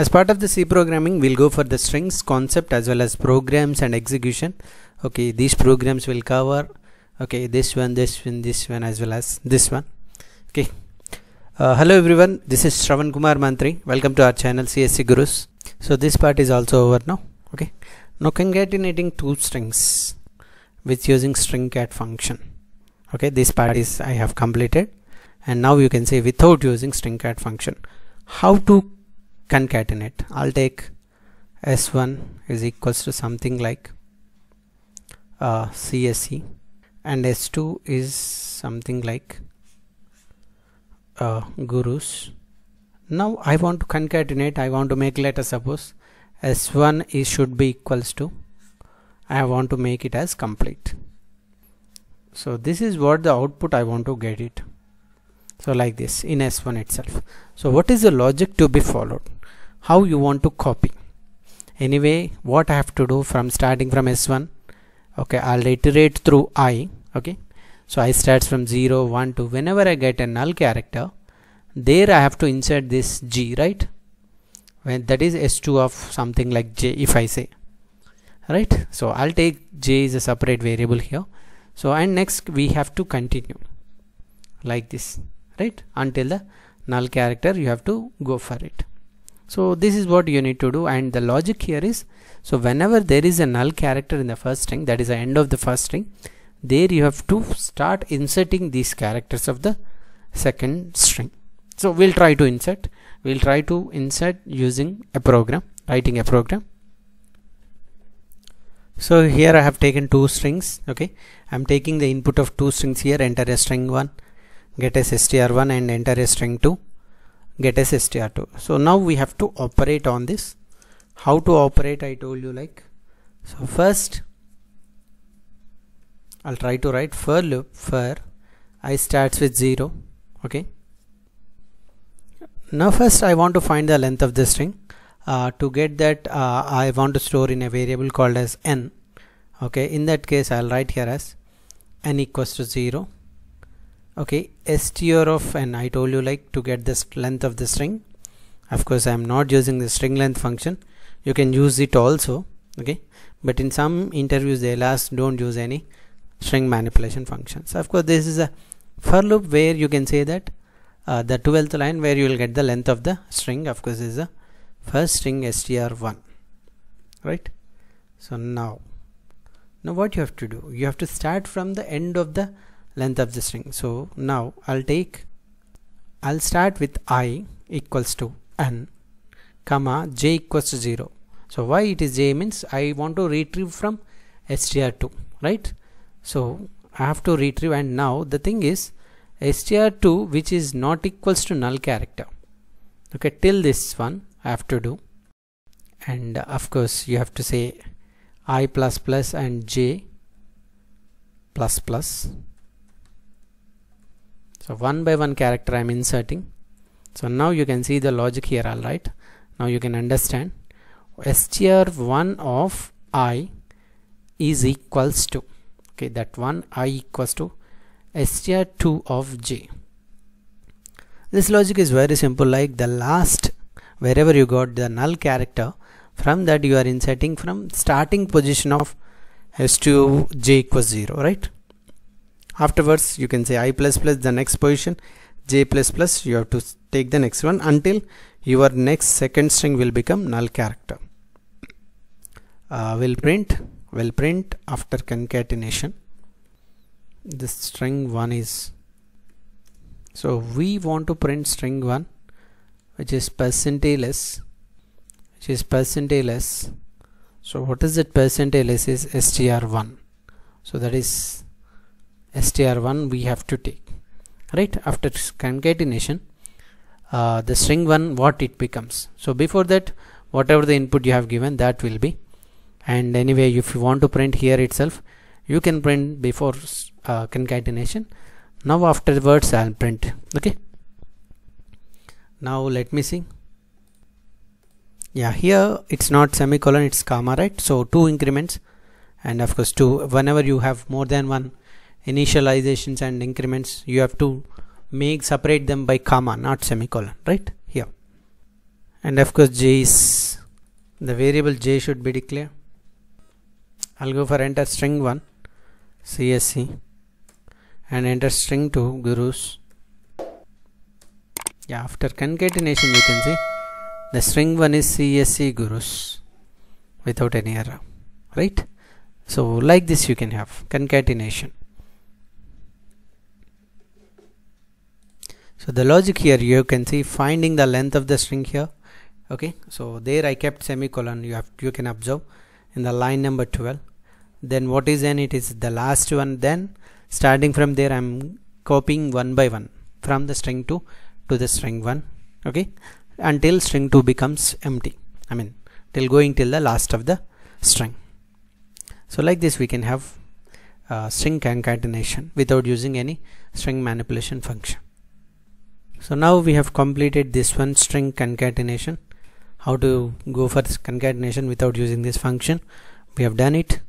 As part of the C programming, we'll go for the strings concept as well as programs and execution. Okay, these programs will cover okay this one, this one, this one as well as this one. Okay. Uh, hello everyone, this is Shravan Kumar Mantri. Welcome to our channel CSC Gurus. So this part is also over now. Okay. Now concatenating two strings with using string cat function. Okay, this part is I have completed and now you can say without using string cat function. How to concatenate I'll take s1 is equals to something like uh, CSE and s2 is something like uh, gurus now I want to concatenate I want to make let us suppose s1 is should be equals to I want to make it as complete so this is what the output I want to get it so like this in s1 itself so what is the logic to be followed how you want to copy anyway what I have to do from starting from s1 okay I'll iterate through i okay so i starts from 0 1 to whenever I get a null character there I have to insert this g right when that is s2 of something like j if I say right so I'll take j is a separate variable here so and next we have to continue like this right until the null character you have to go for it so this is what you need to do and the logic here is so whenever there is a null character in the first string that is the end of the first string there you have to start inserting these characters of the second string so we'll try to insert we'll try to insert using a program writing a program so here I have taken two strings okay I'm taking the input of two strings here enter a string 1 get a str1 and enter a string 2 get SSTR2 so now we have to operate on this how to operate I told you like so first I'll try to write for loop for i starts with 0 okay now first I want to find the length of this string uh, to get that uh, I want to store in a variable called as n okay in that case I'll write here as n equals to 0 okay str of and I told you like to get this length of the string of course I'm not using the string length function you can use it also okay but in some interviews they ask don't use any string manipulation functions of course this is a for loop where you can say that uh, the 12th line where you will get the length of the string of course is a first string str1 right so now now what you have to do you have to start from the end of the length of the string so now I'll take I'll start with i equals to n comma j equals to 0 so why it is j means I want to retrieve from str2 right so I have to retrieve and now the thing is str2 which is not equals to null character okay till this one I have to do and uh, of course you have to say i plus plus and j plus plus so one by one character I'm inserting so now you can see the logic here alright now you can understand str1 of i is equals to okay that one i equals to str2 of j this logic is very simple like the last wherever you got the null character from that you are inserting from starting position of s2 j equals 0 right afterwards you can say i plus plus the next position j plus plus you have to take the next one until your next second string will become null character uh, will print will print after concatenation this string 1 is so we want to print string 1 which is percentile s which is percentile s so what is it percentile s is str1 so that is str1 we have to take right after concatenation uh, the string 1 what it becomes so before that whatever the input you have given that will be and anyway if you want to print here itself you can print before uh, concatenation now afterwards I'll print okay now let me see yeah here it's not semicolon it's comma right so two increments and of course two whenever you have more than one initializations and increments you have to make separate them by comma not semicolon right here and of course j is the variable j should be declared I'll go for enter string 1 CSC and enter string 2 gurus yeah after concatenation you can see the string 1 is CSC gurus without any error right so like this you can have concatenation so the logic here you can see finding the length of the string here okay so there I kept semicolon you have you can observe in the line number 12 then what is n it is the last one then starting from there I'm copying one by one from the string 2 to the string 1 okay until string 2 becomes empty I mean till going till the last of the string so like this we can have uh, string concatenation without using any string manipulation function so now we have completed this one string concatenation how to go for this concatenation without using this function we have done it